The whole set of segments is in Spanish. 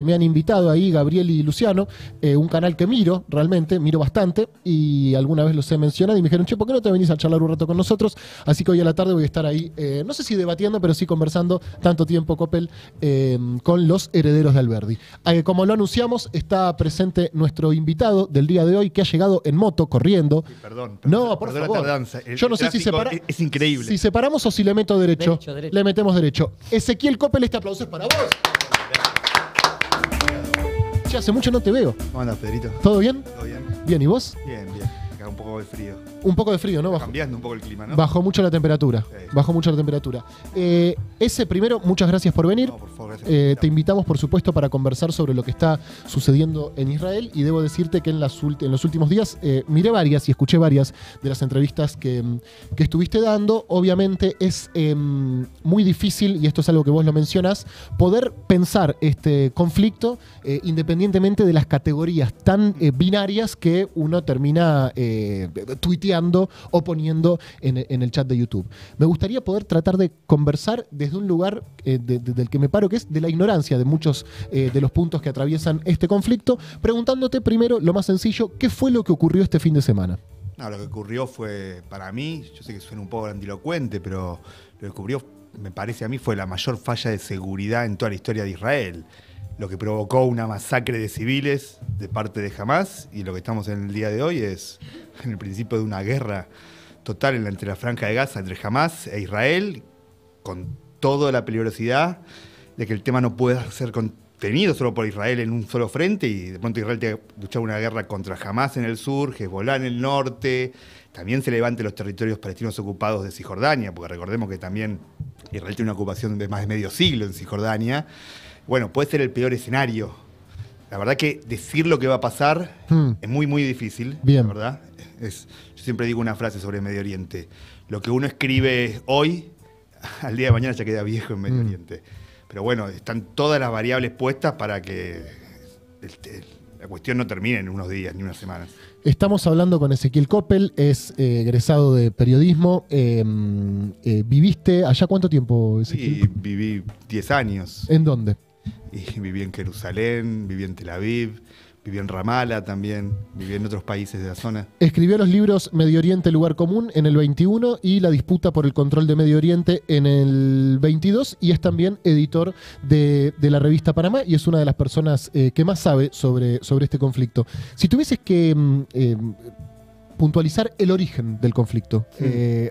Me han invitado ahí Gabriel y Luciano, eh, un canal que miro realmente, miro bastante y alguna vez los he mencionado y me dijeron, che, ¿por qué no te venís a charlar un rato con nosotros? Así que hoy a la tarde voy a estar ahí, eh, no sé si debatiendo, pero sí conversando tanto tiempo, Coppel, eh, con los herederos de Alberdi. Ah, como lo anunciamos, está presente nuestro invitado del día de hoy que ha llegado en moto, corriendo. perdón, No, por La Yo no sé si separamos. Es, increíble. Si separamos o si le meto derecho. Le metemos derecho. Ezequiel Coppel, este aplauso es para vos hace mucho no te veo. ¿Cómo andas, Pedrito? ¿Todo bien? Todo bien. Bien, ¿y vos? Bien, bien. Acá un poco de frío un poco de frío, ¿no? cambiando un poco el clima, ¿no? Bajó mucho la temperatura. Bajó mucho la temperatura. Eh, ese primero, muchas gracias por venir. Eh, te invitamos, por supuesto, para conversar sobre lo que está sucediendo en Israel. Y debo decirte que en, las en los últimos días eh, miré varias y escuché varias de las entrevistas que, mm, estuviste dando. Obviamente es em, muy difícil, y esto es algo que vos lo mencionas, poder pensar este conflicto independientemente de las categorías tan binarias que uno termina tuiteando o poniendo en, el chat de YouTube. Me gustaría poder tratar de conversar desde un lugar eh, del que me paro, que es de la ignorancia de muchos eh, de los puntos que atraviesan este conflicto, preguntándote primero lo más sencillo, ¿qué fue lo que ocurrió este fin de semana? lo que ocurrió fue, para mí, yo sé que suena un poco grandilocuente, pero lo que ocurrió, me parece a mí, fue la mayor falla de seguridad en toda la historia de Israel lo que provocó una masacre de civiles de parte de Hamas y lo que estamos en el día de hoy es en el principio de una guerra total entre la franja de Gaza, entre Hamas e Israel, con toda la peligrosidad de que el tema no pueda ser contenido solo por Israel en un solo frente y de pronto Israel tiene que luchar una guerra contra Hamas en el sur, Hezbollah en el norte, también se levante los territorios palestinos ocupados de Cisjordania, porque recordemos que también Israel tiene una ocupación de más de medio siglo en Cisjordania bueno, puede ser el peor escenario. La verdad que decir lo que va a pasar hmm. es muy, muy difícil. Bien. verdad. Es, yo siempre digo una frase sobre Medio Oriente. Lo que uno escribe hoy, al día de mañana ya queda viejo en Medio hmm. Oriente. Pero bueno, están todas las variables puestas para que la cuestión no termine en unos días ni unas semanas. Estamos hablando con Ezequiel Coppel, es eh, egresado de periodismo. Em, eh, ¿Viviste allá cuánto tiempo, Ezequiel? Sí, viví 10 años. ¿En dónde? y viví en Jerusalén, viví en Tel Aviv, viví en Ramala también, viví en otros países de la zona. Escribió los libros Medio Oriente, Lugar Común en el 21 y La Disputa por el Control de Medio Oriente en el 22 y es también editor de, la revista Panamá y es una de las personas eh, que más sabe sobre, sobre este conflicto. Si tuvieses que mm, eh, puntualizar el origen del conflicto, eh,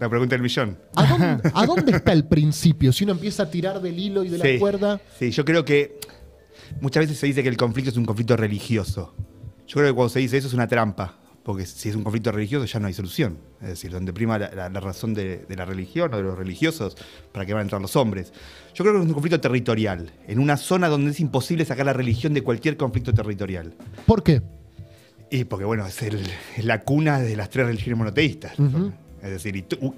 la pregunta del millón. ¿A dónde, está el principio? Si uno empieza a tirar del hilo y de la cuerda. Sí, yo creo que muchas veces se dice que el conflicto es un conflicto religioso. Yo creo que cuando se dice eso es una trampa, porque si es un conflicto religioso ya no hay solución. Es decir, donde prima la, razón de, la religión o de los religiosos para qué van a entrar los hombres. Yo creo que es un conflicto territorial, en una zona donde es imposible sacar la religión de cualquier conflicto territorial. ¿Por qué? Y porque, bueno, es, la cuna de las tres religiones monoteístas. Es decir, uh,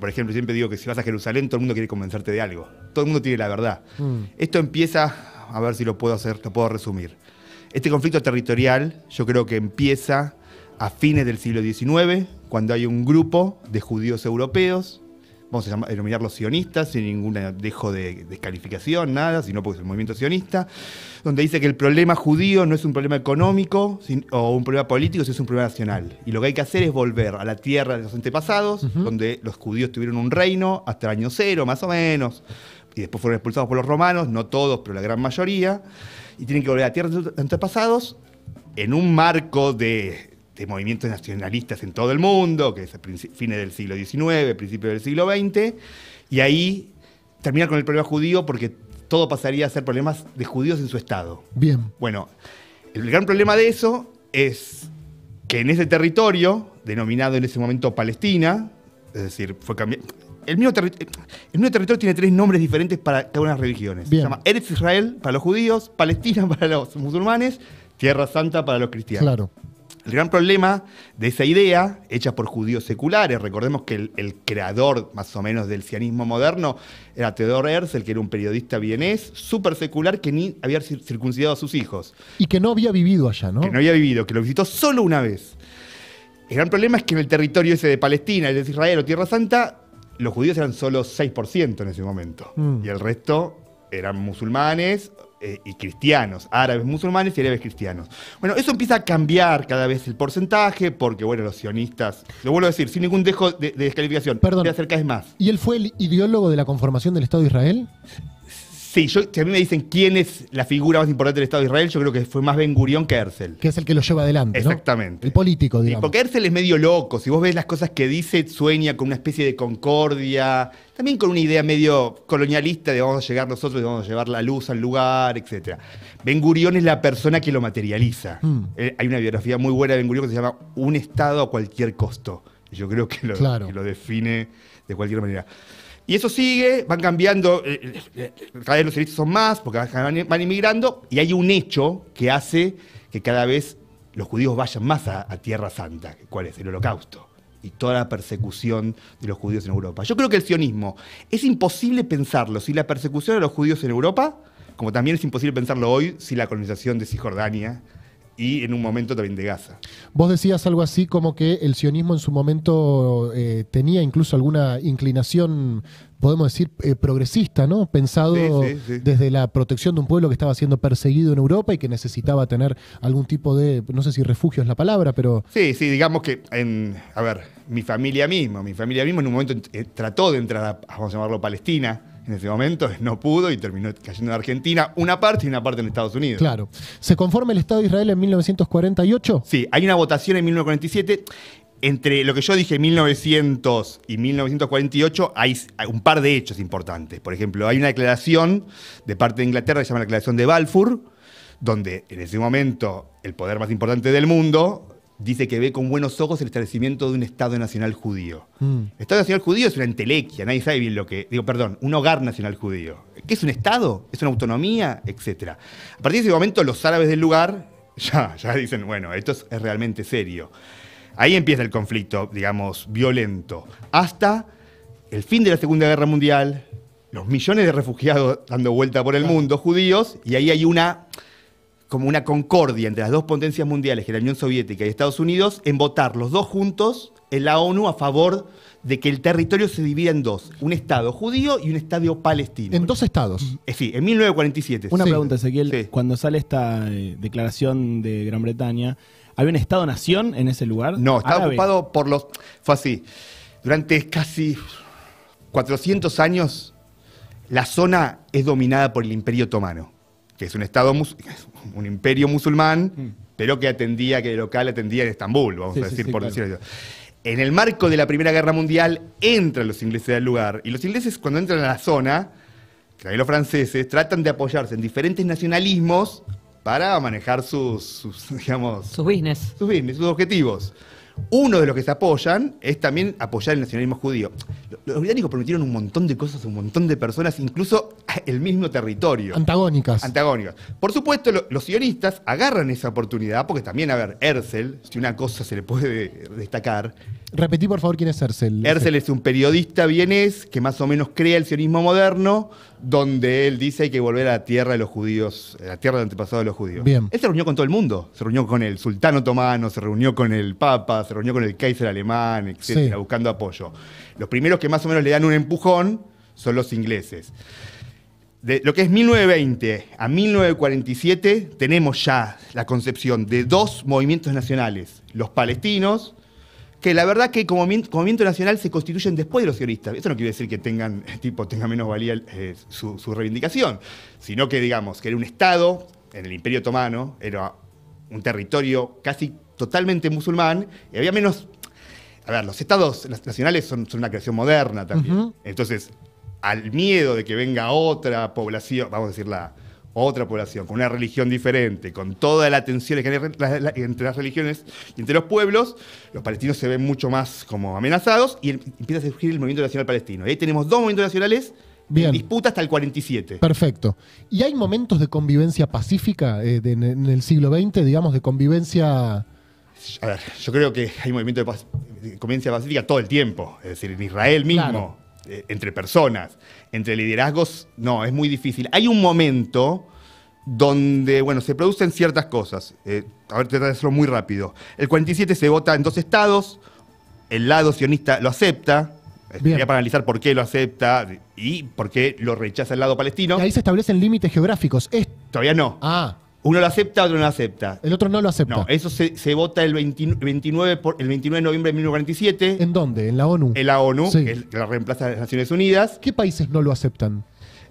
por ejemplo, siempre digo que si vas a Jerusalén, todo el mundo quiere convencerte de algo. Todo el mundo tiene la verdad. Mm. Esto empieza, a ver si lo puedo hacer, lo puedo resumir. Este conflicto territorial, yo creo que empieza a fines del siglo XIX, cuando hay un grupo de judíos europeos vamos a denominarlos los sionistas, sin ningún dejo de descalificación, nada, sino porque es el movimiento sionista, donde dice que el problema judío no es un problema económico o un problema político, sino es un problema nacional. Y lo que hay que hacer es volver a la tierra de los antepasados, donde los judíos tuvieron un reino hasta el año cero, más o menos, y después fueron expulsados por los romanos, no todos, pero la gran mayoría, y tienen que volver a la tierra de los antepasados en un marco de de movimientos nacionalistas en todo el mundo, que es a fines del siglo XIX, principio del siglo XX, y ahí terminar con el problema judío porque todo pasaría a ser problemas de judíos en su estado. Bien. Bueno, el gran problema de eso es que en ese territorio, denominado en ese momento Palestina, es decir, fue cambiado. El mismo, territorio tiene tres nombres diferentes para cada una de las religiones. Se llama Eretz Israel para los judíos, Palestina para los musulmanes, Tierra Santa para los cristianos. Claro el gran problema de esa idea, hecha por judíos seculares, recordemos que el, creador más o menos del cianismo moderno era Theodor Herzl, que era un periodista vienés, súper secular, que ni había circuncidado a sus hijos. Y que no había vivido allá, ¿no? Que no había vivido, que lo visitó solo una vez. El gran problema es que en el territorio ese de Palestina, el de Israel o Tierra Santa, los judíos eran solo 6% en ese momento. Mm. Y el resto eran musulmanes eh, y cristianos, árabes musulmanes y árabes cristianos. Bueno, eso empieza a cambiar cada vez el porcentaje, porque bueno, los sionistas, lo vuelvo a decir, sin ningún dejo de, descalificación, Perdón. acerca más. ¿Y él fue el ideólogo de la conformación del Estado de Israel? Sí, si a mí me dicen quién es la figura más importante del Estado de Israel, yo creo que fue más Ben Gurión que Herzl. Que es el que lo lleva adelante. Exactamente. El político, digamos. porque Herzl es medio loco. Si vos ves las cosas que dice, sueña con una especie de concordia, también con una idea medio colonialista de vamos a llegar nosotros y vamos a llevar la luz al lugar, etc. Ben Gurión es la persona que lo materializa. Hmm. Eh, hay una biografía muy buena de Ben Gurión que se llama Un Estado a cualquier costo. Yo creo que lo define de cualquier manera. Y eso sigue, van cambiando, eh, eh, eh, cada vez los servicios son más, porque van, emigrando, y hay un hecho que hace que cada vez los judíos vayan más a, Tierra Santa, cuál es el holocausto y toda la persecución de los judíos en Europa. Yo creo que el sionismo es imposible pensarlo si la persecución de los judíos en Europa, como también es imposible pensarlo hoy si la colonización de Cisjordania y en un momento también de Gaza. Vos decías algo así como que el sionismo en su momento eh, tenía incluso alguna inclinación, podemos decir, eh, progresista, ¿no? Pensado desde la protección de un pueblo que estaba siendo perseguido en Europa y que necesitaba tener algún tipo de, no sé si refugio es la palabra, pero... Sí, sí, digamos que, en, a ver, mi familia misma, mi familia misma en un momento eh, trató de entrar a, vamos a llamarlo, Palestina en ese momento, no pudo y terminó cayendo en Argentina, una parte y una parte en Estados Unidos. Claro. ¿Se conforma el Estado de Israel en 1948? Sí, hay una votación en 1947. Entre lo que yo dije, 1900 y 1948, hay un par de hechos importantes. Por ejemplo, hay una declaración de parte de Inglaterra que se llama la Declaración de Balfour, donde en ese momento el poder más importante del mundo, dice que ve con buenos ojos el establecimiento de un Estado Nacional judío. Mm. Estado Nacional judío es una entelequia, nadie sabe bien lo que... Digo, perdón, un hogar nacional judío. ¿Qué es un Estado? ¿Es una autonomía? Etcétera. A partir de ese momento, los árabes del lugar ya, ya dicen, bueno, esto es realmente serio. Ahí empieza el conflicto, digamos, violento. Hasta el fin de la Segunda Guerra Mundial, los millones de refugiados dando vuelta por el mundo, judíos, y ahí hay una como una concordia entre las dos potencias mundiales, que la Unión Soviética y Estados Unidos, en votar los dos juntos en la ONU a favor de que el territorio se divida en dos, un Estado judío y un Estado palestino. En dos estados. Mm, eh, sí, en 1947. Una pregunta, Ezequiel. Cuando sale esta eh, declaración de Gran Bretaña, ¿había un Estado-nación en ese lugar? No, estaba ocupado por los... Fue así. Durante casi 400 años, la zona es dominada por el Imperio Otomano que es un estado, un imperio musulmán, mm. pero que atendía, que de local atendía en Estambul, vamos a decir, por claro. En el marco de la Primera Guerra Mundial entran los ingleses al lugar, y los ingleses cuando entran a la zona, que también los franceses, tratan de apoyarse en diferentes nacionalismos para manejar sus, sus digamos... Sus business. Sus business, sus objetivos. Uno de los que se apoyan es también apoyar el nacionalismo judío. Los británicos prometieron un montón de cosas a un montón de personas, incluso el mismo territorio. Antagónicas. Antagónicas. Por supuesto, los sionistas agarran esa oportunidad, porque también, a ver, Herzl, si una cosa se le puede destacar. Repetí, por favor, quién es Herzl. Herzl es un periodista vienés que más o menos crea el sionismo moderno, donde él dice hay que volver a la tierra de los judíos, a eh, la tierra del antepasado de los judíos. Bien. Él se reunió con todo el mundo. Se reunió con el sultán otomano, se reunió con el papa, se reunió con el Kaiser alemán, etcétera, buscando apoyo. Los primeros que más o menos le dan un empujón son los ingleses. De lo que es 1920 a 1947 tenemos ya la concepción de dos movimientos nacionales, los palestinos, que la verdad que como movimiento nacional se constituyen después de los sionistas. Eso no quiere decir que tengan, tipo, tenga menos valía eh, su, reivindicación, sino que digamos que era un Estado en el Imperio Otomano, era un territorio casi totalmente musulmán y había menos... A ver, los estados nacionales son, una creación moderna también. Entonces, al miedo de que venga otra población, vamos a decirla, otra población con una religión diferente, con toda la tensión que hay entre las religiones y entre los pueblos, los palestinos se ven mucho más como amenazados y em, empieza a surgir el movimiento nacional palestino. Y ahí tenemos dos movimientos nacionales en disputa hasta el 47. Perfecto. ¿Y hay momentos de convivencia pacífica eh, en el siglo XX, digamos, de convivencia a ver, yo creo que hay movimiento de, paz, convivencia pacífica todo el tiempo, es decir, en Israel mismo, eh, entre personas, entre liderazgos, no, es muy difícil. Hay un momento donde, bueno, se producen ciertas cosas. Eh, a ver, te de hacerlo muy rápido. El 47 se vota en dos estados, el lado sionista lo acepta, voy eh, para analizar por qué lo acepta y por qué lo rechaza el lado palestino. ahí se establecen límites geográficos. Todavía no. Ah. Uno lo acepta, otro no lo acepta. El otro no lo acepta. No, eso se, vota el 29, el 29 de noviembre de 1947. ¿En dónde? ¿En la ONU? En la ONU, que, la reemplaza las Naciones Unidas. ¿Qué países no lo aceptan?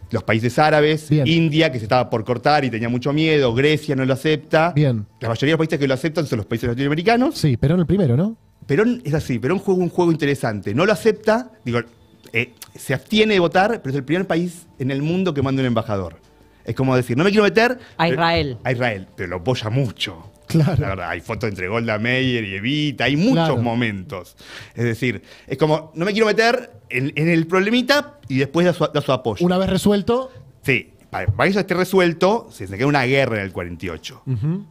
Los países árabes, India, que se estaba por cortar y tenía mucho miedo, Grecia no lo acepta. Bien. La mayoría de los países que lo aceptan son los países latinoamericanos. Sí, Perón el primero, ¿no? Perón es así, Perón juega un juego interesante. No lo acepta, digo, eh, se abstiene de votar, pero es el primer país en el mundo que manda un embajador. Es como decir, no me quiero meter. A eh, Israel. a Israel, pero lo apoya mucho. Claro. hay fotos entre Golda Meir y Evita, hay muchos momentos. Es decir, es como, no me quiero meter en, el problemita y después da su, apoyo. Una vez resuelto. Sí. Para, que eso esté resuelto, se queda una guerra en el 48,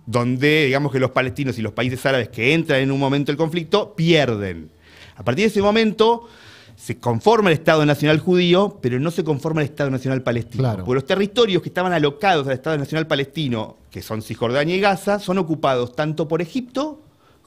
donde digamos que los palestinos y los países árabes que entran en un momento del conflicto pierden. A partir de ese momento, se conforma el Estado Nacional Judío, pero no se conforma el Estado Nacional Palestino. Porque los territorios que estaban alocados al Estado Nacional Palestino, que son Cisjordania y Gaza, son ocupados tanto por Egipto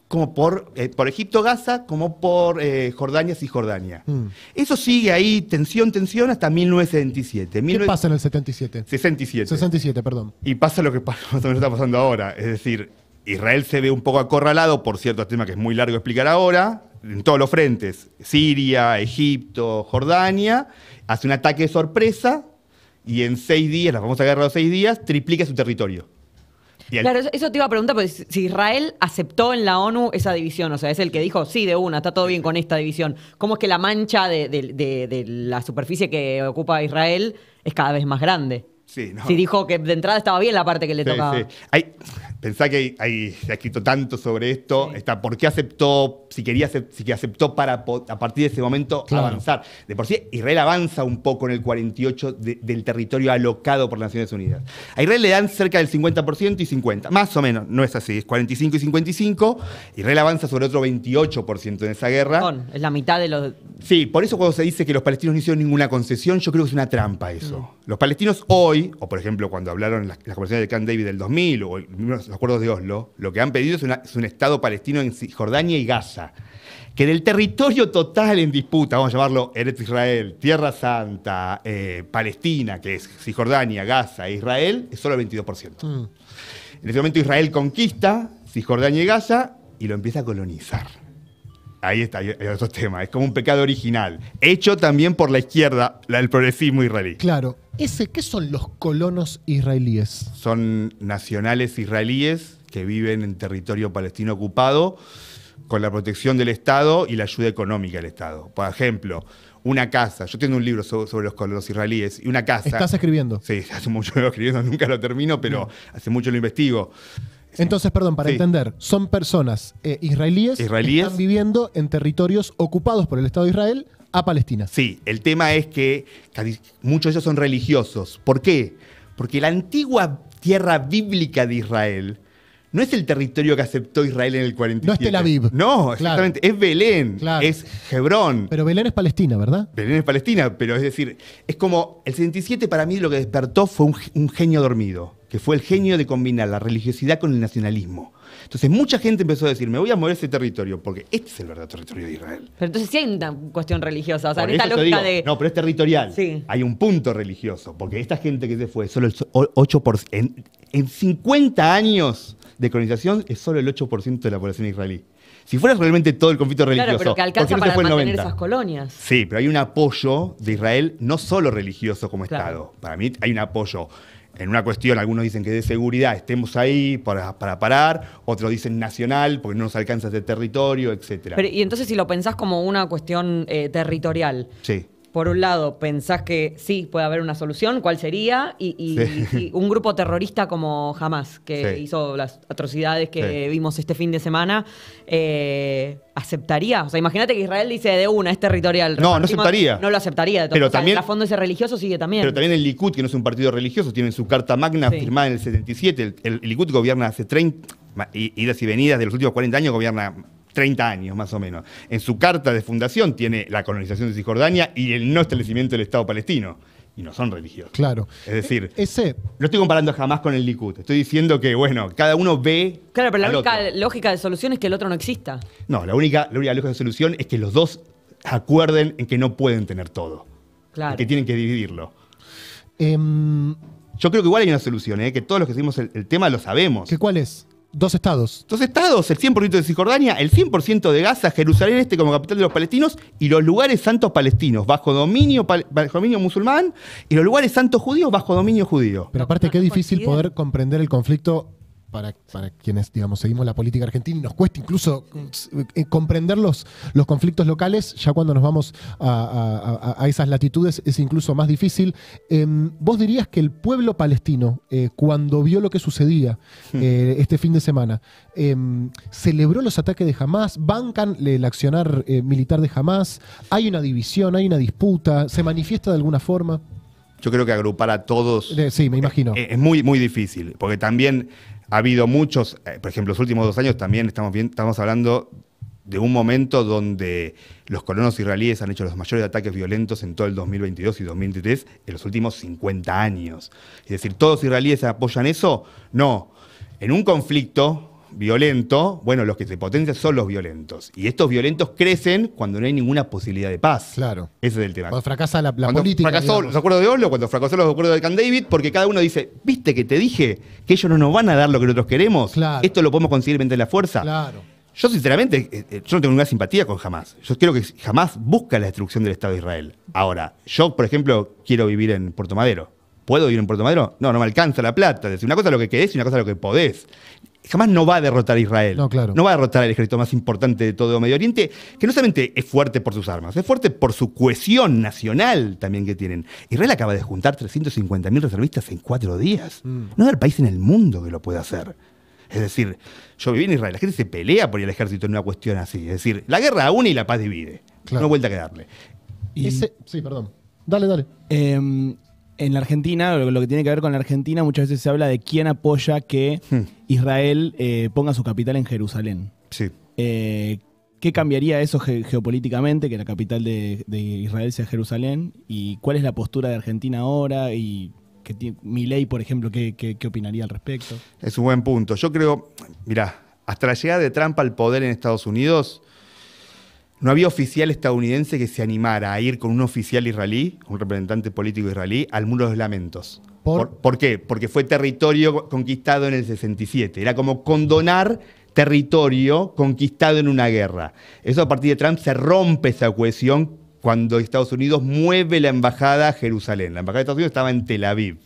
como por, eh, por Egipto, Gaza, como por eh, Jordania, Cisjordania. Mm. Eso sigue ahí, tensión, tensión, hasta 1977. ¿Qué pasa en el 77? 67. 67, perdón. Y pasa lo que pasa. está pasando ahora. Es decir, Israel se ve un poco acorralado por cierto tema que es muy largo explicar ahora en todos los frentes, Siria, Egipto, Jordania, hace un ataque de sorpresa y en seis días, la famosa guerra de los seis días, triplica su territorio. Claro, eso te iba a preguntar, pues si Israel aceptó en la ONU esa división, o sea, es el que dijo, sí, de una, está todo bien con esta división, ¿cómo es que la mancha de la superficie que ocupa Israel es cada vez más grande? Si dijo que de entrada estaba bien la parte que le tocaba. Hay, pensá que hay, se ha escrito tanto sobre esto, está, por qué aceptó, si quería, si aceptó para a partir de ese momento avanzar. De por sí, Israel avanza un poco en el 48 del territorio alocado por Naciones Unidas. A Israel le dan cerca del 50% y 50%, más o menos, no es así, es 45 y 55. Israel avanza sobre otro 28% en esa guerra. es la mitad de los... Sí, por eso cuando se dice que los palestinos no hicieron ninguna concesión, yo creo que es una trampa eso. Mm. Los palestinos hoy o por ejemplo cuando hablaron las, las conversaciones de Camp David del 2000 o los acuerdos de Oslo, lo que han pedido es, un Estado palestino en Cisjordania y Gaza que del territorio total en disputa, vamos a llamarlo Eretz Israel, Tierra Santa, eh, Palestina, que es Cisjordania, Gaza e Israel, es solo el 22%. Mm. En ese momento Israel conquista Cisjordania y Gaza y lo empieza a colonizar. Ahí está, hay otro tema. Es como un pecado original, hecho también por la izquierda, el progresismo israelí. Claro. Ese, ¿Qué son los colonos israelíes? Son nacionales israelíes que viven en territorio palestino ocupado con la protección del Estado y la ayuda económica del Estado. Por ejemplo, una casa. Yo tengo un libro sobre, los colonos israelíes y una casa. ¿Estás escribiendo? Sí, hace mucho que lo escribiendo, nunca lo termino, pero hace mucho lo investigo. Entonces, perdón, para entender, son personas eh, israelíes, que están viviendo en territorios ocupados por el Estado de Israel a Palestina. Sí, el tema es que muchos de ellos son religiosos. ¿Por qué? Porque la antigua tierra bíblica de Israel no es el territorio que aceptó Israel en el 47. No es Tel Aviv. No, exactamente. Es Belén, es Hebrón. Pero Belén es Palestina, ¿verdad? Belén es Palestina, pero es decir, es como el 77 para mí lo que despertó fue un genio dormido que fue el genio de combinar la religiosidad con el nacionalismo. Entonces mucha gente empezó a decir, me voy a mover ese territorio, porque este es el verdadero territorio de Israel. Pero entonces sí hay una cuestión religiosa, o sea, esta de... No, pero es territorial. Sí. Hay un punto religioso, porque esta gente que se fue, solo el 8%, en, 50 años de colonización es solo el 8% de la población israelí. Si fuera realmente todo el conflicto religioso. Claro, pero que alcanza no para esas colonias. Sí, pero hay un apoyo de Israel no solo religioso como Estado. Para mí hay un apoyo en una cuestión, algunos dicen que de seguridad estemos ahí para, parar, otros dicen nacional porque no nos alcanza ese territorio, etc. Pero, y entonces si lo pensás como una cuestión eh, territorial, sí por un lado, pensás que sí, puede haber una solución, ¿cuál sería? Y, un grupo terrorista como Hamas, que hizo las atrocidades que vimos este fin de semana, eh, ¿aceptaría? O sea, imagínate que Israel dice de una, es territorial. No, no aceptaría. No lo aceptaría. De Pero también, fondo ese religioso sigue también. Pero también el Likud, que no es un partido religioso, tiene su carta magna firmada en el 77. el Likud gobierna hace 30 idas y venidas de los últimos 40 años gobierna 30 años más o menos. En su carta de fundación tiene la colonización de Cisjordania y el no establecimiento del Estado palestino. Y no son religiosos. Claro. Es decir, e-, ese... no estoy comparando jamás con el Likud. Estoy diciendo que, bueno, cada uno ve. Claro, pero la única lógica de solución es que el otro no exista. No, la única, lógica de solución es que los dos acuerden en que no pueden tener todo. Claro. Que tienen que dividirlo. Em, Yo creo que igual hay una solución, ¿eh? que todos los que seguimos el, el tema lo sabemos. ¿Qué cuál es? Dos estados. Dos estados, el 100% de Cisjordania, el 100% de Gaza, Jerusalén Este como capital de los palestinos y los lugares santos palestinos, bajo dominio, dominio musulmán y los lugares santos judíos bajo dominio judío. Pero aparte, qué difícil poder comprender el conflicto para, quienes, digamos, seguimos la política argentina y nos cuesta incluso eh, comprender los, conflictos locales, ya cuando nos vamos a, esas latitudes es incluso más difícil. Em, ¿Vos dirías que el pueblo palestino, eh, cuando vio lo que sucedía eh, este fin de semana, em, celebró los ataques de Hamas, bancan el accionar militar de Hamas, hay una división, hay una disputa, se manifiesta de alguna forma? yo creo que agrupar a todos. Sí, me imagino. Es, muy, muy difícil, porque también ha habido muchos, eh, por ejemplo, los últimos dos años también estamos, bien, estamos hablando de un momento donde los colonos israelíes han hecho los mayores ataques violentos en todo el 2022 y 2023 en los últimos 50 años. Es decir, ¿todos israelíes apoyan eso? No. En un conflicto, violento, bueno, los que se potencian son los violentos. Y estos violentos crecen cuando no hay ninguna posibilidad de paz. Claro. Ese es el tema. Cuando fracasa la, política cuando Fracasó los acuerdos de Oslo, cuando fracasó los acuerdos de Camp David, porque cada uno dice, viste que te dije que ellos no nos van a dar lo que nosotros queremos. Claro. Esto lo podemos conseguir mediante la fuerza. Claro. Yo, sinceramente, eh, eh, yo no tengo ninguna simpatía con jamás, Yo creo que jamás busca la destrucción del Estado de Israel. Ahora, yo, por ejemplo, quiero vivir en Puerto Madero. ¿Puedo vivir en Puerto Madero? No, no me alcanza la plata. Es decir, una cosa es lo que querés y una cosa es lo que podés jamás no va a derrotar a Israel. No, claro. no va a derrotar al ejército más importante de todo Medio Oriente, que no solamente es fuerte por sus armas, es fuerte por su cohesión nacional también que tienen. Israel acaba de juntar 350.000 reservistas en cuatro días. Mm. No hay el país en el mundo que lo pueda hacer. Es decir, yo viví en Israel, la gente se pelea por el ejército en una cuestión así. Es decir, la guerra une y la paz divide. No hay vuelta que darle. Sí, perdón. Dale, dale. Em, en la Argentina, lo, que tiene que ver con la Argentina, muchas veces se habla de quién apoya que hmm. Israel eh, ponga su capital en Jerusalén. Sí. Eh, ¿Qué cambiaría eso geopolíticamente, que la capital de, Israel sea Jerusalén? ¿Y cuál es la postura de Argentina ahora? ¿Y que ley, por ejemplo, ¿qué, opinaría al respecto? Es un buen punto. Yo creo, mirá, hasta la llegada de Trump al poder en Estados Unidos, no había oficial estadounidense que se animara a ir con un oficial israelí, un representante político israelí, al Muro de los Lamentos. ¿Por? qué? Porque fue territorio conquistado en el 67. Era como condonar territorio conquistado en una guerra. Eso a partir de Trump se rompe esa cohesión cuando Estados Unidos mueve la embajada a Jerusalén. La embajada de Estados Unidos estaba en Tel Aviv.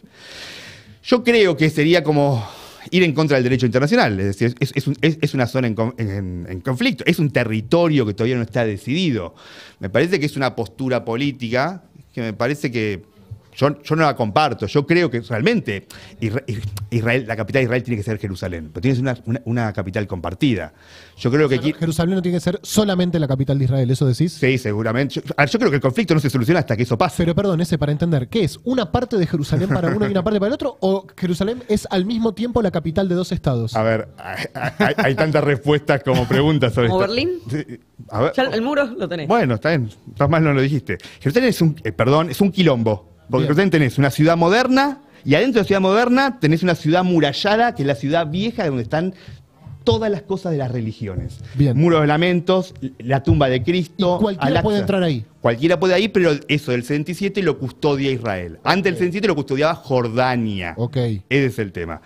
Yo creo que sería como ir en contra del derecho internacional. Es decir, es, una zona en, conflicto, es un territorio que todavía no está decidido. Me parece que es una postura política que me parece que yo, no la comparto. Yo creo que realmente Israel, la capital de Israel tiene que ser Jerusalén, pero tiene una, capital compartida. Yo creo Jerusalén no tiene que ser solamente la capital de Israel, ¿eso decís? Sí, seguramente. Yo, creo que el conflicto no se soluciona hasta que eso pase. Pero perdón, ese para entender, ¿qué es? ¿Una parte de Jerusalén para uno y una parte para el otro? ¿O Jerusalén es al mismo tiempo la capital de dos estados? A ver, hay, tantas respuestas como preguntas sobre esto. Berlín? el muro lo tenés. Bueno, está bien. Más no lo dijiste. Jerusalén es un, eh, perdón, es un quilombo. Porque Bien. tenés una ciudad moderna y adentro de la ciudad moderna tenés una ciudad murallada, que es la ciudad vieja donde están todas las cosas de las religiones. Muros de lamentos, la tumba de Cristo. cualquiera puede entrar ahí. Cualquiera puede ahí, pero eso del 67 lo custodia Israel. Antes del 67 lo custodiaba Jordania. Ok. Ese es el tema.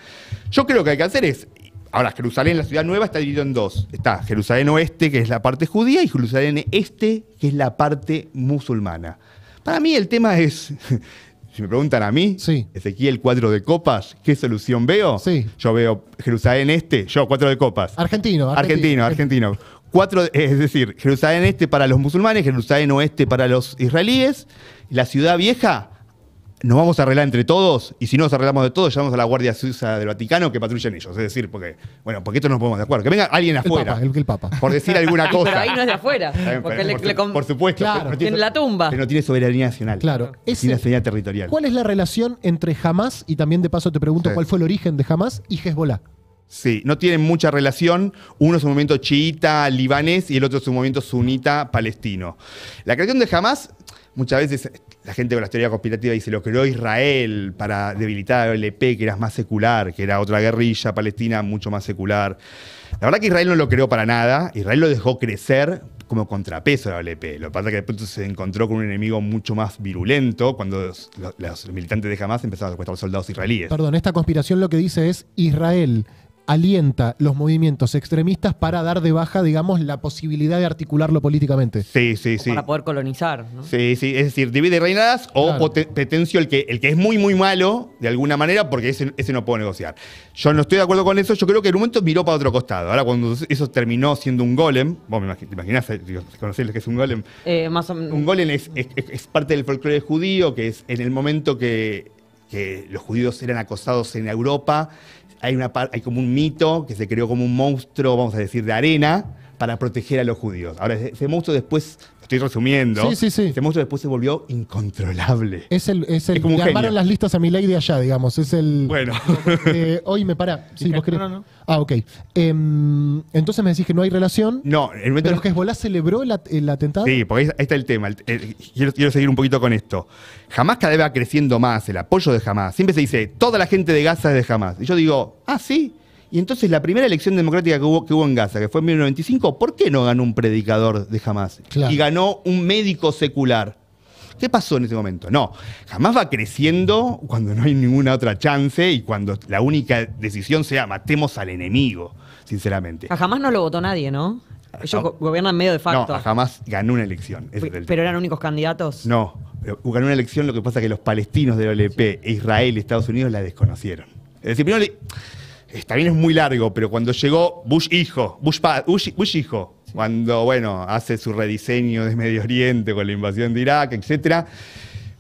Yo creo que hay que hacer es Ahora, Jerusalén, la ciudad nueva, está dividida en dos. Está Jerusalén Oeste, que es la parte judía, y Jerusalén Este, que es la parte musulmana. Para mí el tema es, si me preguntan a mí, Ezequiel 4 de copas, ¿qué solución veo? Sí. Yo veo Jerusalén este, yo Cuatro de copas. Argentino, argentino. Argentino, argentino. Cuatro, es decir, Jerusalén este para los musulmanes, Jerusalén oeste para los israelíes, la ciudad vieja nos vamos a arreglar entre todos y si no nos arreglamos de todos, llamamos a la Guardia Suiza del Vaticano que patrullen ellos. Es decir, porque, bueno, porque esto no nos podemos de acuerdo. Que venga alguien afuera. El Papa, Por decir alguna cosa. ahí no es de afuera. Porque por, supuesto. Claro. No tiene, la tumba. no tiene soberanía nacional. Claro. tiene soberanía territorial. ¿Cuál es la relación entre Hamas, y también de paso te pregunto cuál fue el origen de Hamas, y Hezbollah? Sí, no tienen mucha relación. Uno es un movimiento chiita libanés y el otro es un movimiento sunita palestino. La creación de Hamas, muchas veces la gente con la teoría conspirativa dice lo creó Israel para debilitar al LP, que era más secular, que era otra guerrilla palestina mucho más secular. La verdad que Israel no lo creó para nada, Israel lo dejó crecer como contrapeso a la Lo que pasa es que de pronto se encontró con un enemigo mucho más virulento cuando los, los militantes de Hamas empezaron a secuestrar soldados israelíes. Perdón, esta conspiración lo que dice es Israel alienta los movimientos extremistas para dar de baja, digamos, la posibilidad de articularlo políticamente. Sí, sí, sí. Para poder colonizar, Sí, sí. Es decir, divide reinadas o petencio el que, el que es muy, muy malo, de alguna manera, porque ese, no puedo negociar. Yo no estoy de acuerdo con eso. Yo creo que en un momento miró para otro costado. Ahora, cuando eso terminó siendo un golem, vos me imaginás, eh, que es un golem. Eh, más o un golem es, parte del folclore judío, que es en el momento que que los judíos eran acosados en Europa hay, una, hay como un mito que se creó como un monstruo, vamos a decir, de arena, para proteger a los judíos. Ahora, ese monstruo después, estoy resumiendo, sí, sí, después se volvió incontrolable. Es el, es el las listas a mi ley de allá, digamos. Es el. Bueno. hoy eh, me pará. Sí, vos Ah, ok. Em, entonces me decís que no hay relación. No, el momento Pero que Hezbollah celebró el, atentado. Sí, porque ahí está el tema. quiero, quiero seguir un poquito con esto. Jamás cada vez va creciendo más el apoyo de Jamás. Siempre se dice, toda la gente de Gaza es de Jamás. Y yo digo, ah, sí. Y entonces la primera elección democrática que hubo, en Gaza, que fue en 1995, ¿por qué no ganó un predicador de Hamas? Y ganó un médico secular. ¿Qué pasó en ese momento? No, jamás va creciendo cuando no hay ninguna otra chance y cuando la única decisión sea matemos al enemigo, sinceramente. A jamás no lo votó nadie, ¿no? Ellos gobiernan gobiernan medio de facto. No, jamás ganó una elección. pero, eran únicos candidatos? No, pero ganó una elección, lo que pasa es que los palestinos del OLP, Israel y Estados Unidos la desconocieron. Es decir, primero está bien, es muy largo, pero cuando llegó Bush hijo, Bush, hijo, cuando, bueno, hace su rediseño de Medio Oriente con la invasión de Irak, etc.,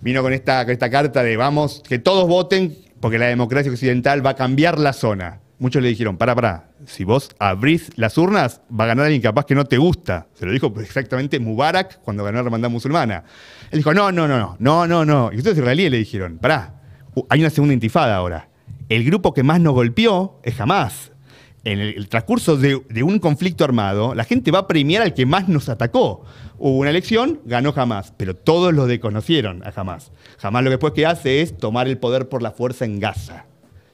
vino con esta, carta de vamos, que todos voten porque la democracia occidental va a cambiar la zona. Muchos le dijeron, para, para, si vos abrís las urnas, va a ganar alguien capaz que no te gusta. Se lo dijo exactamente Mubarak cuando ganó la hermandad musulmana. Él dijo, no, no, no, no, no, no, no. Y ustedes israelíes le dijeron, para, hay una segunda intifada ahora el grupo que más nos golpeó es jamás. En el, transcurso de, un conflicto armado, la gente va a premiar al que más nos atacó. Hubo una elección, ganó jamás, pero todos lo desconocieron a jamás. Jamás lo que después que hace es tomar el poder por la fuerza en Gaza.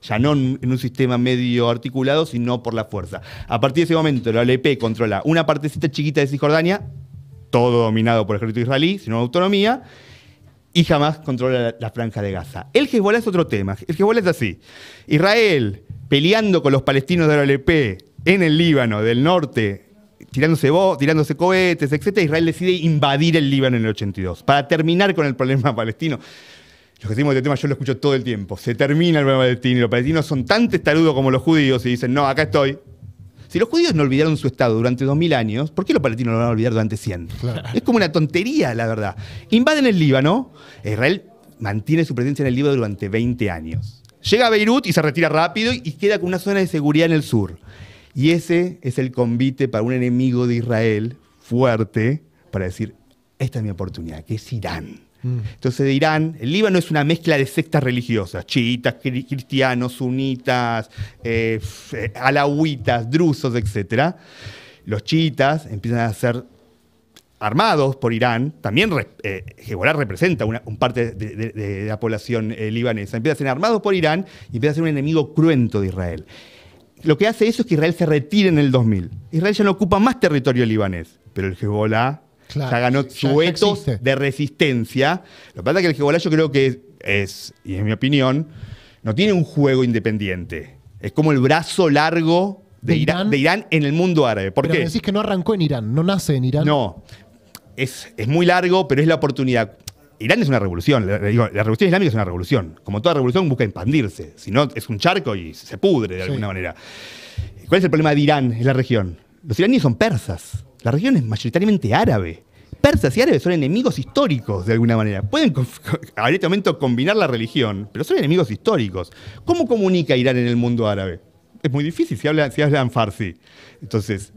Ya no en un sistema medio articulado, sino por la fuerza. A partir de ese momento, la OLP controla una partecita chiquita de Cisjordania, todo dominado por el ejército israelí, sino autonomía, y jamás controla la, franja de Gaza. El Hezbollah es otro tema. El Hezbollah es así. Israel peleando con los palestinos de la OLP en el Líbano del norte, tirándose, tirándose cohetes, etc. Israel decide invadir el Líbano en el 82 para terminar con el problema palestino. Los que decimos este tema yo lo escucho todo el tiempo. Se termina el problema palestino y los palestinos son tan testarudos como los judíos y dicen, no, acá estoy, si los judíos no olvidaron su Estado durante 2000 años, ¿por qué los palestinos lo van a olvidar durante 100? Es como una tontería, la verdad. Invaden el Líbano, Israel mantiene su presencia en el Líbano durante 20 años. Llega a Beirut y se retira rápido y queda con una zona de seguridad en el sur. Y ese es el convite para un enemigo de Israel fuerte para decir, esta es mi oportunidad, que es Irán. Mm. Entonces Entonces Irán, el Líbano es una mezcla de sectas religiosas, chiitas, cristianos, sunitas, eh, druzos eh, drusos, etc. Los chiitas empiezan a ser armados por Irán, también eh, representa una un parte de, la población eh, libanesa, empieza a ser armados por Irán y empieza a ser un enemigo cruento de Israel. Lo que hace eso es que Israel se retire en el 2000. Israel ya no ocupa más territorio libanés, pero el Hezbollah Claro, ganó su ganó de resistencia. Lo que pasa es que el yo creo que es, y es mi opinión, no tiene un juego independiente. Es como el brazo largo de, Irán? en el mundo árabe. ¿Por pero decís que no arrancó en Irán, no nace en Irán. No. Es, muy largo, pero es la oportunidad. Irán es una revolución, la, revolución islámica es una revolución. Como toda revolución busca expandirse, si no es un charco y se pudre de alguna manera. ¿Cuál es el problema de Irán? en la región. Los iraníes son persas. La región es mayoritariamente árabe. Persas y árabes son enemigos históricos, de alguna manera. Pueden, a este momento, combinar la religión, pero son enemigos históricos. ¿Cómo comunica Irán en el mundo árabe? Es muy difícil si hablan, si hablan farsi. Entonces,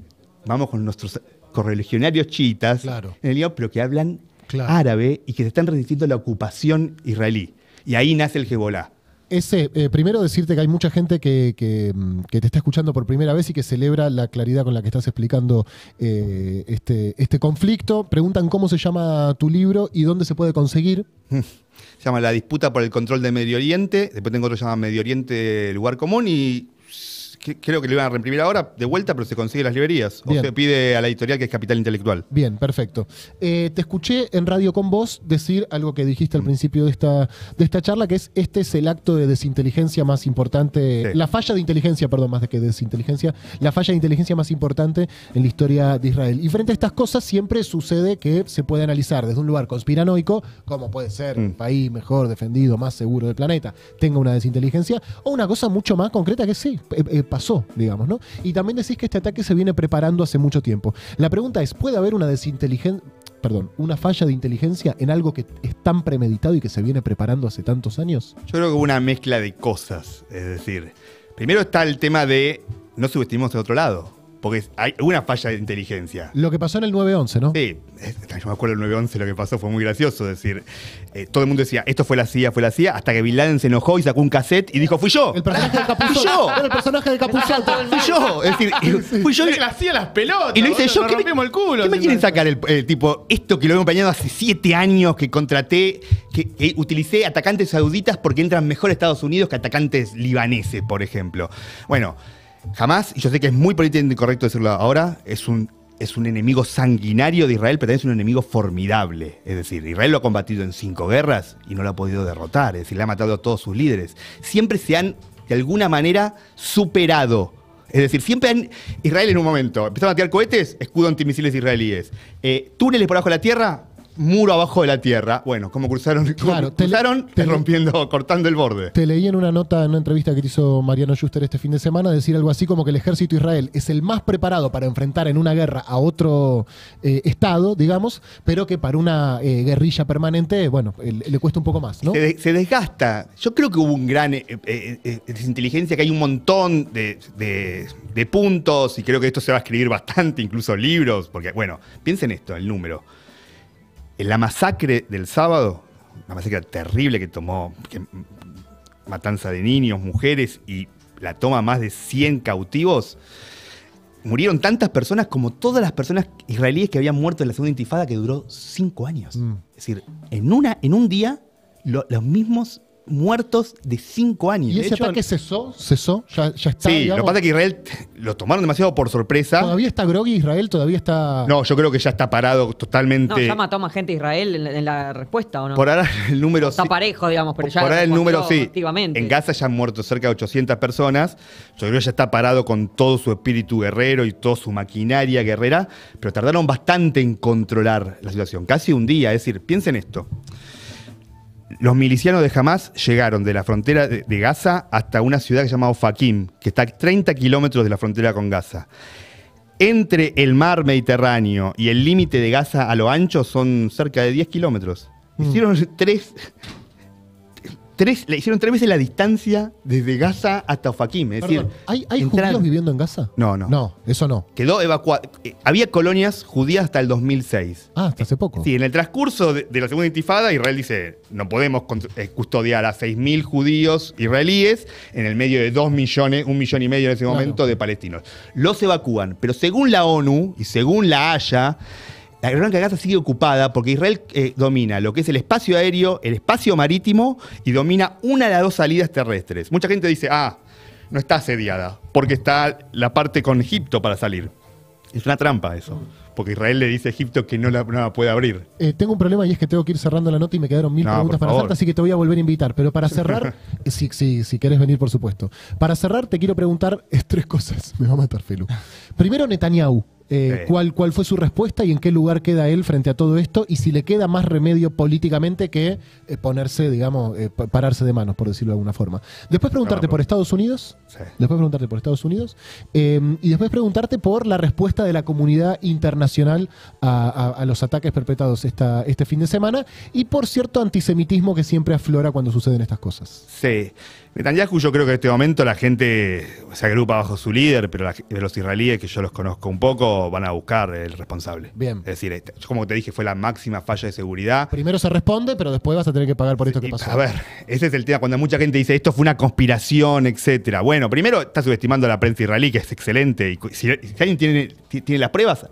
vamos con nuestros correligionarios chiitas en el idioma, pero que hablan árabe y que se están resistiendo a la ocupación israelí. Y ahí nace el Hezbollah ese, eh, eh, primero decirte que hay mucha gente mm, que, te está escuchando por primera vez y que celebra la claridad con la que estás explicando eh, este, este conflicto. Preguntan cómo se llama tu libro y dónde se puede conseguir. Se llama La disputa por el control de Medio Oriente. Después tengo otro que se llama Medio Oriente, lugar común. Y creo que lo iban a reprimir ahora de vuelta, pero se consigue las librerías. O se pide a la editorial que es Capital Intelectual. Bien, perfecto. Eh, te escuché en Radio con Vos decir algo que dijiste al mm. principio de esta, de esta charla, que es este es el acto de desinteligencia más importante, la falla de inteligencia, perdón, más de que desinteligencia, la falla de inteligencia más importante en la historia de Israel. Y frente a estas cosas siempre sucede que se puede analizar desde un lugar conspiranoico, como puede ser el mm. país mejor defendido, más seguro del planeta, tenga una desinteligencia, o una cosa mucho más concreta que sí, eh, eh, pasó, digamos, ¿no? Y también decís que este ataque se viene preparando hace mucho tiempo. La pregunta es, ¿puede haber una desinteligencia, perdón, una falla de inteligencia en algo que es tan premeditado y que se viene preparando hace tantos años? Yo creo que una mezcla de cosas, es decir, primero está el tema de no subestimos el otro lado porque hay una falla de inteligencia. Lo que pasó en el 9-11, ¿no? Sí, yo me acuerdo del 9-11 lo que pasó fue muy gracioso. Es decir, eh, todo el mundo decía, esto fue la CIA, fue la CIA, hasta que Bin Laden se enojó y sacó un cassette y dijo, fui yo. El personaje del Fui yo. el personaje de fui yo. Es decir, fui yo. la hacía las pelotas. Y lo hice yo. ¿Qué me, el culo, ¿qué me quieren sacar el, tipo, esto que lo he acompañado hace siete años, que contraté, que, que utilicé atacantes sauditas porque entran mejor a Estados Unidos que atacantes libaneses, por ejemplo? Bueno jamás, y yo sé que es muy políticamente incorrecto decirlo ahora, es un, enemigo sanguinario de Israel, pero también es un enemigo formidable. Es decir, Israel lo ha combatido en cinco guerras y no lo ha podido derrotar, es decir, le ha matado a todos sus líderes. Siempre se han, de alguna manera, superado. Es decir, siempre han, Israel en un momento empezó a tirar cohetes, escudo antimisiles israelíes. Eh, túneles por abajo de la tierra, muro abajo de la tierra. Bueno, como cruzaron, claro, te, rompiendo, cortando el borde. Te leí en una nota, en una entrevista que te hizo Mariano Schuster este fin de semana, decir algo así como que el ejército Israel es el más preparado para enfrentar en una guerra a otro eh, estado, digamos, pero que para una eh, guerrilla permanente, bueno, le, cuesta un poco más, ¿no? Se, desgasta. Yo creo que hubo un gran eh, desinteligencia, que hay un montón de, de puntos, y creo que esto se va a escribir bastante, incluso libros, porque, bueno, piensen esto, el número. En la masacre del sábado, una masacre terrible que tomó matanza de niños, mujeres y la toma más de 100 cautivos, murieron tantas personas como todas las personas israelíes que habían muerto en la segunda intifada que duró cinco años. Mm. Es decir, en, una, en un día los mismos muertos de cinco años. ¿Y ese ataque cesó? ¿Cesó? ¿Ya, está? Sí, lo que pasa es que Israel lo tomaron demasiado por sorpresa. ¿Todavía está groggy Israel? ¿Todavía está...? No, yo creo que ya está parado totalmente. No, ya mató más gente Israel en, la respuesta, ¿o no? Por ahora el número... sí. Está parejo, digamos, pero ya... Por ahora el número, sí. En Gaza ya han muerto cerca de 800 personas. Yo creo que ya está parado con todo su espíritu guerrero y toda su maquinaria guerrera, pero tardaron bastante en controlar la situación. Casi un día. Es decir, piensen esto. Los milicianos de Hamas llegaron de la frontera de Gaza hasta una ciudad llamada Fakim, que está a 30 kilómetros de la frontera con Gaza. Entre el mar Mediterráneo y el límite de Gaza a lo ancho son cerca de 10 kilómetros. Mm. Hicieron tres, le hicieron tres veces la distancia desde Gaza hasta Ofakim. ¿hay, judíos viviendo en Gaza? No, no. No, eso no. Quedó evacuado. Eh, había colonias judías hasta el 2006. Ah, hasta hace poco. Sí, en el transcurso de, la segunda intifada, Israel dice: no podemos eh, custodiar a 6.000 judíos israelíes en el medio de 2 millones, un millón y medio en ese momento de palestinos. Los evacúan, pero según la ONU y según la Haya, la Gran Gaza sigue ocupada porque Israel eh, domina lo que es el espacio aéreo, el espacio marítimo y domina una de las dos salidas terrestres. Mucha gente dice, ah, no está asediada, porque está la parte con Egipto para salir. Es una trampa eso, porque Israel le dice a Egipto que no la, puede abrir. Eh, tengo un problema y es que tengo que ir cerrando la nota y me quedaron mil preguntas para hacerte, así que te voy a volver a invitar. Pero para cerrar, eh, si querés venir, por supuesto. Para cerrar, te quiero preguntar tres cosas. Me va a matar, Felu. Primero, Netanyahu. Eh, cuál, fue su respuesta y en qué lugar queda él frente a todo esto y si le queda más remedio políticamente que eh, ponerse, digamos, eh, pararse de manos, por decirlo de alguna forma. Después preguntarte por Estados Unidos, después preguntarte por Estados Unidos em, y después preguntarte por la respuesta de la comunidad internacional a, los ataques perpetrados este fin de semana y por cierto antisemitismo que siempre aflora cuando suceden estas cosas. Sí. Netanyahu yo creo que en este momento la gente se agrupa bajo su líder, pero los israelíes, que yo los conozco un poco, van a buscar el responsable. Bien. Es decir, este, como te dije, fue la máxima falla de seguridad. Primero se responde, pero después vas a tener que pagar por esto que pasó. A ver, ese es el tema, cuando mucha gente dice esto fue una conspiración, etcétera. Bueno, primero está subestimando la prensa israelí, que es excelente, y si, alguien tiene, tiene las pruebas,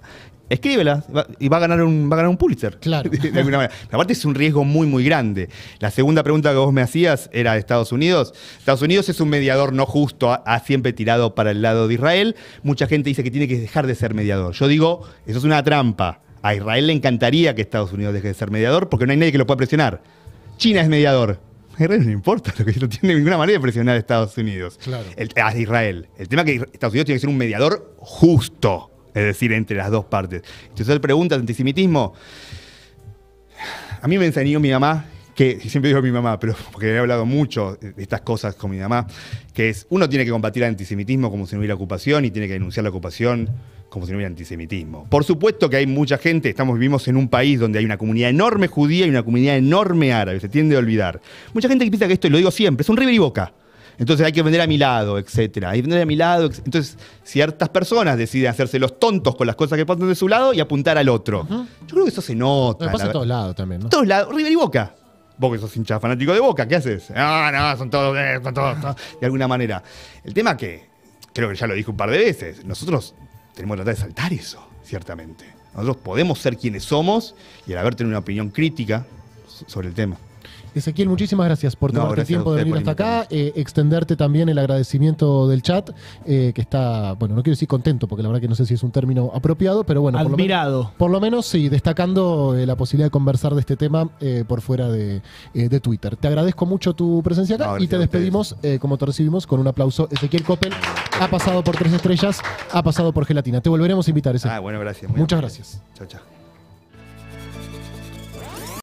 escríbela y va a ganar un, un Pulitzer. Claro. De, alguna manera. aparte es un riesgo muy, muy grande. La segunda pregunta que vos me hacías era de Estados Unidos. Estados Unidos es un mediador no justo, ha, siempre tirado para el lado de Israel. Mucha gente dice que tiene que dejar de ser mediador. Yo digo, eso es una trampa. A Israel le encantaría que Estados Unidos deje de ser mediador porque no hay nadie que lo pueda presionar. China es mediador. A Israel no importa, lo que no tiene ninguna manera de presionar a Estados Unidos. Claro. a Israel. El tema es que Estados Unidos tiene que ser un mediador justo es decir, entre las dos partes. Entonces pregunta, antisemitismo? A mí me enseñó mi mamá, que siempre digo mi mamá, pero porque he hablado mucho de estas cosas con mi mamá, que es, uno tiene que combatir el antisemitismo como si no hubiera ocupación y tiene que denunciar la ocupación como si no hubiera antisemitismo. Por supuesto que hay mucha gente, estamos vivimos en un país donde hay una comunidad enorme judía y una comunidad enorme árabe, se tiende a olvidar. Mucha gente que piensa que esto, y lo digo siempre, es un river y boca entonces hay que vender a mi lado, etcétera, Hay vender a mi lado. Entonces, ciertas personas deciden hacerse los tontos con las cosas que pasan de su lado y apuntar al otro. Yo creo que eso se nota. Pero pasa en todos lados también, ¿no? Todos lados, River y Boca. Vos que sos hincha fanático de Boca, ¿qué haces? Ah, no, eh, son todos, de alguna manera. El tema que, creo que ya lo dije un par de veces, nosotros tenemos que tratar de saltar eso, ciertamente. Nosotros podemos ser quienes somos y al haber tenido una opinión crítica sobre el tema. Ezequiel, muchísimas gracias por tomarte tiempo de venir hasta acá, eh, extenderte también el agradecimiento del chat, eh, que está, bueno, no quiero decir contento, porque la verdad que no sé si es un término apropiado, pero bueno, Admirado. Por, lo, menos, sí, destacando eh, la posibilidad de conversar de este tema por fuera de, Twitter. Te agradezco mucho tu presencia acá y te despedimos, como te recibimos, con un aplauso. Ezequiel Coppel ha pasado por tres estrellas, ha pasado por gelatina. Te volveremos a invitar, Ezequiel. Ah, bueno, gracias. Muchas gracias. Chao, chao.